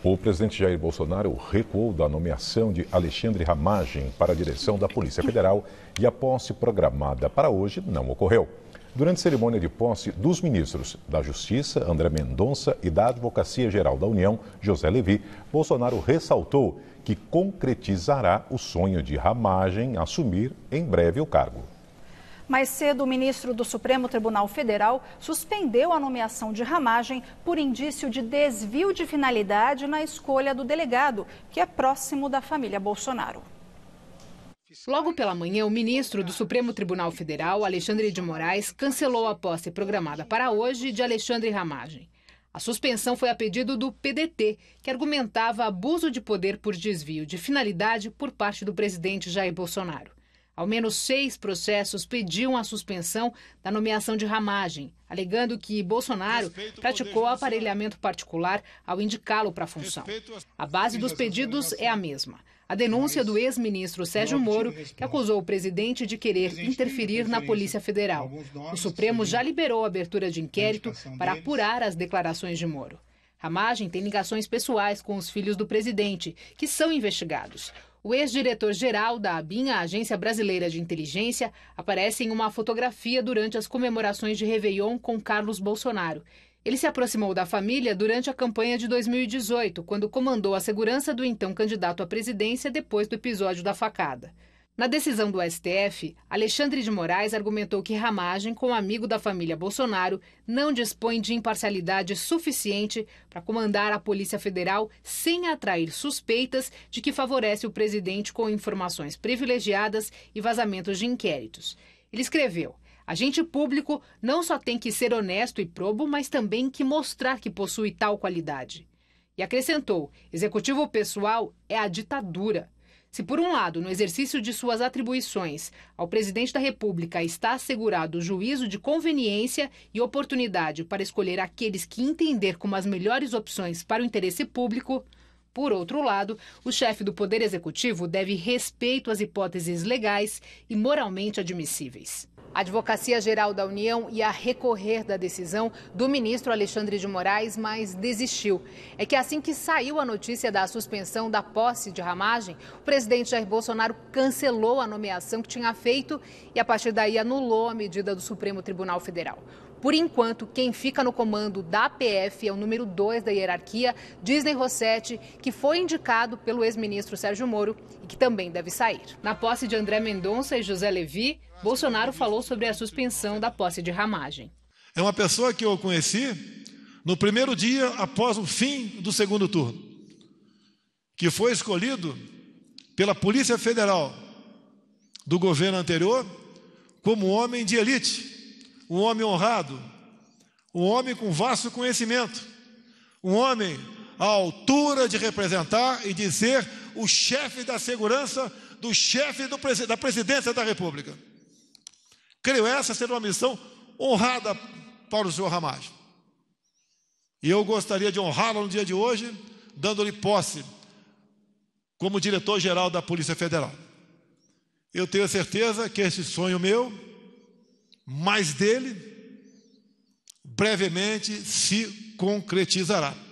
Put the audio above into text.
O presidente Jair Bolsonaro recuou da nomeação de Alexandre Ramagem para a direção da Polícia Federal e a posse programada para hoje não ocorreu. Durante cerimônia de posse dos ministros da Justiça, André Mendonça, e da Advocacia Geral da União, José Levi, Bolsonaro ressaltou que concretizará o sonho de Ramagem assumir em breve o cargo. Mais cedo, o ministro do Supremo Tribunal Federal suspendeu a nomeação de Ramagem por indício de desvio de finalidade na escolha do delegado, que é próximo da família Bolsonaro. Logo pela manhã, o ministro do Supremo Tribunal Federal, Alexandre de Moraes, cancelou a posse programada para hoje de Alexandre Ramagem. A suspensão foi a pedido do PDT, que argumentava abuso de poder por desvio de finalidade por parte do presidente Jair Bolsonaro. Ao menos seis processos pediam a suspensão da nomeação de Ramagem, alegando que Bolsonaro praticou aparelhamento particular ao indicá-lo para a função. A base dos pedidos é a mesma. A denúncia do ex-ministro Sérgio Moro, que acusou o presidente de querer interferir na Polícia Federal. O Supremo já liberou a abertura de inquérito para apurar as declarações de Moro. Ramagem tem ligações pessoais com os filhos do presidente, que são investigados. O ex-diretor-geral da ABIN, a Agência Brasileira de Inteligência, aparece em uma fotografia durante as comemorações de Réveillon com Carlos Bolsonaro. Ele se aproximou da família durante a campanha de 2018, quando comandou a segurança do então candidato à presidência depois do episódio da facada. Na decisão do STF, Alexandre de Moraes argumentou que Ramagem, como amigo da família Bolsonaro, não dispõe de imparcialidade suficiente para comandar a Polícia Federal sem atrair suspeitas de que favorece o presidente com informações privilegiadas e vazamentos de inquéritos. Ele escreveu. Agente público não só tem que ser honesto e probo, mas também que mostrar que possui tal qualidade. E acrescentou: executivo pessoal é a ditadura. Se, por um lado, no exercício de suas atribuições, ao presidente da República está assegurado o juízo de conveniência e oportunidade para escolher aqueles que entender como as melhores opções para o interesse público, por outro lado, o chefe do Poder Executivo deve respeito às hipóteses legais e moralmente admissíveis. A Advocacia Geral da União ia recorrer da decisão do ministro Alexandre de Moraes, mas desistiu. É que assim que saiu a notícia da suspensão da posse de ramagem, o presidente Jair Bolsonaro cancelou a nomeação que tinha feito e, a partir daí, anulou a medida do Supremo Tribunal Federal. Por enquanto, quem fica no comando da PF é o número 2 da hierarquia, Disney Rossetti, que foi indicado pelo ex-ministro Sérgio Moro e que também deve sair. Na posse de André Mendonça e José Levi, Bolsonaro falou sobre a suspensão da posse de Ramagem. É uma pessoa que eu conheci no primeiro dia após o fim do segundo turno, que foi escolhido pela Polícia Federal do governo anterior como homem de elite um homem honrado, um homem com vasto conhecimento, um homem à altura de representar e de ser o chefe da segurança do chefe do, da presidência da República. Creio essa ser uma missão honrada para o senhor Ramagem. E eu gostaria de honrá-lo no dia de hoje, dando-lhe posse como diretor-geral da Polícia Federal. Eu tenho certeza que esse sonho meu mas dele brevemente se concretizará.